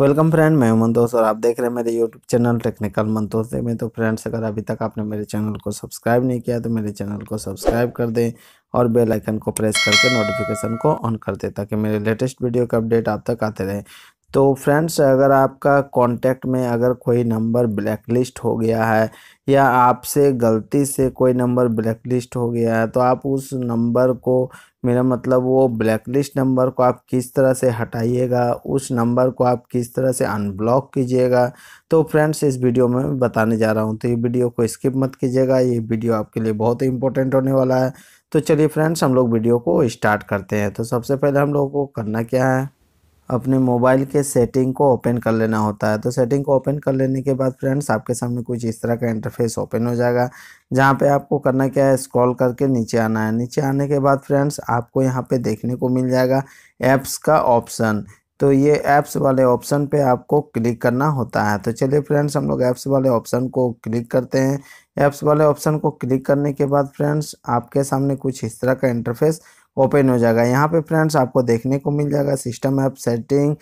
welcome friend मैं हूं मंतोष और आप देख रहे हैं मेरे यूट्यूब चैनल टेक्निकल मंतोष से में तो फ्रेंड्स अगर अभी तक आपने मेरे चैनल को सब्सक्राइब नहीं किया तो मेरे चैनल को सब्सक्राइब कर दें और बेल आइकन को प्रेस करके नोटिफिकेशन को ऑन कर दें ताकि मेरे लेटेस्ट वीडियो के अपडेट आप तक आते रहे तो फ्रेंड्स अगर आपका कांटेक्ट में अगर कोई नंबर ब्लैक लिस्ट हो गया है या आपसे गलती से कोई नंबर ब्लैक लिस्ट हो गया है तो आप उस नंबर को मेरा मतलब वो ब्लैक लिस्ट नंबर को आप किस तरह से हटाइएगा उस नंबर को आप किस तरह से अनब्लॉक कीजिएगा तो फ्रेंड्स इस वीडियो में मैं बताने जा रहा हूँ तो ये वीडियो को स्किप मत कीजिएगा ये वीडियो आपके लिए बहुत ही इंपॉर्टेंट होने वाला है तो चलिए फ्रेंड्स हम लोग वीडियो को स्टार्ट करते हैं तो सबसे पहले हम लोगों को करना क्या है अपने मोबाइल के सेटिंग को ओपन कर लेना होता है तो सेटिंग को ओपन कर लेने के बाद फ्रेंड्स आपके सामने कुछ इस तरह का इंटरफेस ओपन हो जाएगा जहाँ पे आपको करना क्या है स्क्रॉल करके नीचे आना है नीचे आने के बाद फ्रेंड्स आपको यहाँ पे देखने को मिल जाएगा ऐप्स का ऑप्शन तो ये ऐप्स वाले ऑप्शन पे आपको क्लिक करना होता है तो चलिए फ्रेंड्स हम लोग ऐप्स वाले ऑप्शन को क्लिक करते हैं ऐप्स वाले ऑप्शन को क्लिक करने के बाद फ्रेंड्स आपके सामने कुछ इस तरह का इंटरफेस ओपन हो जाएगा यहाँ पे फ्रेंड्स आपको देखने को मिल जाएगा system app setting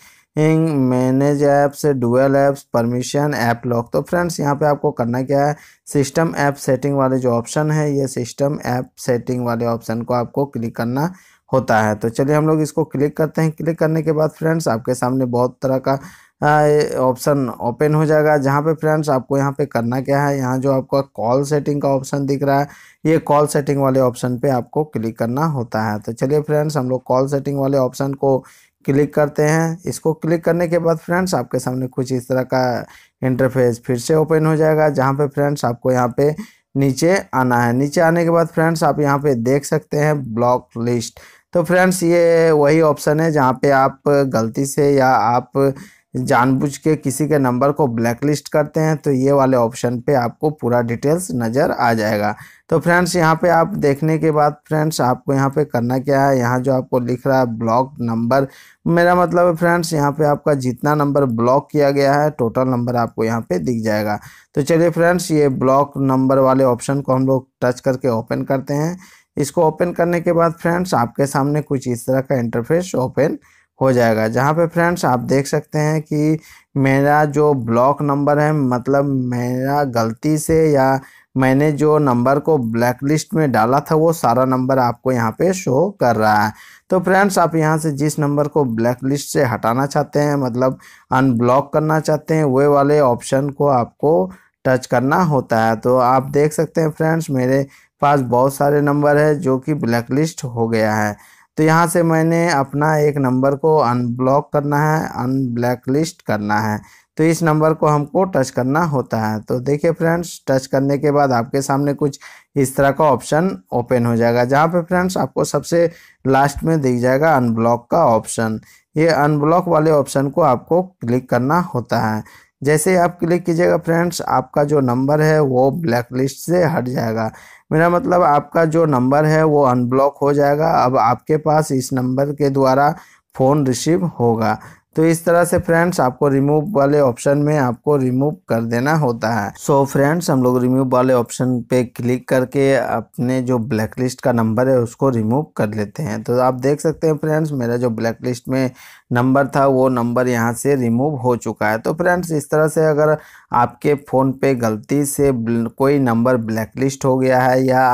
manage apps dual apps permission app lock तो फ्रेंड्स यहाँ पे आपको करना क्या है सिस्टम ऐप सेटिंग वाले जो ऑप्शन है ये सिस्टम ऐप सेटिंग वाले ऑप्शन को आपको क्लिक करना होता है तो चलिए हम लोग इसको क्लिक करते हैं क्लिक करने के बाद फ्रेंड्स आपके सामने बहुत तरह का ऑप्शन हाँ, ओपन हो जाएगा जहाँ पे फ्रेंड्स आपको यहाँ पे करना क्या है यहाँ जो आपका कॉल सेटिंग का ऑप्शन दिख रहा है ये कॉल सेटिंग वाले ऑप्शन पे आपको क्लिक करना होता है तो चलिए फ्रेंड्स हम लोग कॉल सेटिंग वाले ऑप्शन को क्लिक करते हैं इसको क्लिक करने के बाद फ्रेंड्स आपके सामने कुछ इस तरह का इंटरफेस फिर से ओपन हो जाएगा जहाँ पे फ्रेंड्स आपको यहाँ पर नीचे आना है नीचे आने के बाद फ्रेंड्स आप यहाँ पर देख सकते हैं ब्लॉक लिस्ट तो फ्रेंड्स ये वही ऑप्शन है जहाँ पर आप गलती से या आप जानबूझ के किसी के नंबर को ब्लैकलिस्ट करते हैं तो ये वाले ऑप्शन पे आपको पूरा डिटेल्स नज़र आ जाएगा तो फ्रेंड्स यहाँ पे आप देखने के बाद फ्रेंड्स आपको यहाँ पे करना क्या है यहाँ जो आपको लिख रहा है ब्लॉक नंबर मेरा मतलब है फ्रेंड्स यहाँ पे आपका जितना नंबर ब्लॉक किया गया है टोटल नंबर आपको यहाँ पे दिख जाएगा तो चलिए फ्रेंड्स ये ब्लॉक नंबर वाले ऑप्शन को हम लोग टच करके ओपन करते हैं इसको ओपन करने के बाद फ्रेंड्स आपके सामने कुछ इस तरह का इंटरफेस ओपन हो जाएगा जहाँ पे फ्रेंड्स आप देख सकते हैं कि मेरा जो ब्लॉक नंबर है मतलब मेरा गलती से या मैंने जो नंबर को ब्लैक लिस्ट में डाला था वो सारा नंबर आपको यहाँ पे शो कर रहा है तो फ्रेंड्स आप यहाँ से जिस नंबर को ब्लैक लिस्ट से हटाना चाहते हैं मतलब अनब्लॉक करना चाहते हैं वे वाले ऑप्शन को आपको टच करना होता है तो आप देख सकते हैं फ्रेंड्स मेरे पास बहुत सारे नंबर है जो कि ब्लैक लिस्ट हो गया है तो यहाँ से मैंने अपना एक नंबर को अनब्लॉक करना है अनब्लैक लिस्ट करना है तो इस नंबर को हमको टच करना होता है तो देखिए फ्रेंड्स टच करने के बाद आपके सामने कुछ इस तरह का ऑप्शन ओपन हो जाएगा जहाँ पे फ्रेंड्स आपको सबसे लास्ट में दिख जाएगा अनब्लॉक का ऑप्शन ये अनब्लॉक वाले ऑप्शन को आपको क्लिक करना होता है जैसे आप क्लिक कीजिएगा फ्रेंड्स आपका जो नंबर है वो ब्लैक लिस्ट से हट जाएगा मेरा मतलब आपका जो नंबर है वो अनब्लॉक हो जाएगा अब आपके पास इस नंबर के द्वारा फ़ोन रिसीव होगा तो इस तरह से फ्रेंड्स आपको रिमूव वाले ऑप्शन में आपको रिमूव कर देना होता है सो so फ्रेंड्स हम लोग रिमूव वाले ऑप्शन पे क्लिक करके अपने जो ब्लैक लिस्ट का नंबर है उसको रिमूव कर लेते हैं तो आप देख सकते हैं फ्रेंड्स मेरा जो ब्लैक लिस्ट में नंबर था वो नंबर यहाँ से रिमूव हो चुका है तो फ्रेंड्स इस तरह से अगर आपके फ़ोन पे गलती से कोई नंबर ब्लैक लिस्ट हो गया है या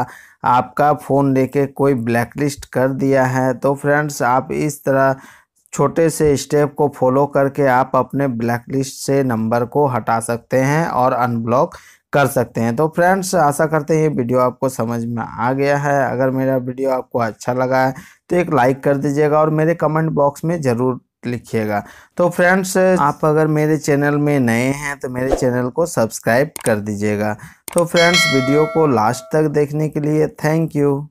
आपका फ़ोन लेके कोई ब्लैक लिस्ट कर दिया है तो फ्रेंड्स आप इस तरह छोटे से स्टेप को फॉलो करके आप अपने ब्लैक लिस्ट से नंबर को हटा सकते हैं और अनब्लॉक कर सकते हैं तो फ्रेंड्स आशा करते हैं ये वीडियो आपको समझ में आ गया है अगर मेरा वीडियो आपको अच्छा लगा है तो एक लाइक कर दीजिएगा और मेरे कमेंट बॉक्स में ज़रूर लिखिएगा तो फ्रेंड्स आप अगर मेरे चैनल में नए हैं तो मेरे चैनल को सब्सक्राइब कर दीजिएगा तो फ्रेंड्स वीडियो को लास्ट तक देखने के लिए थैंक यू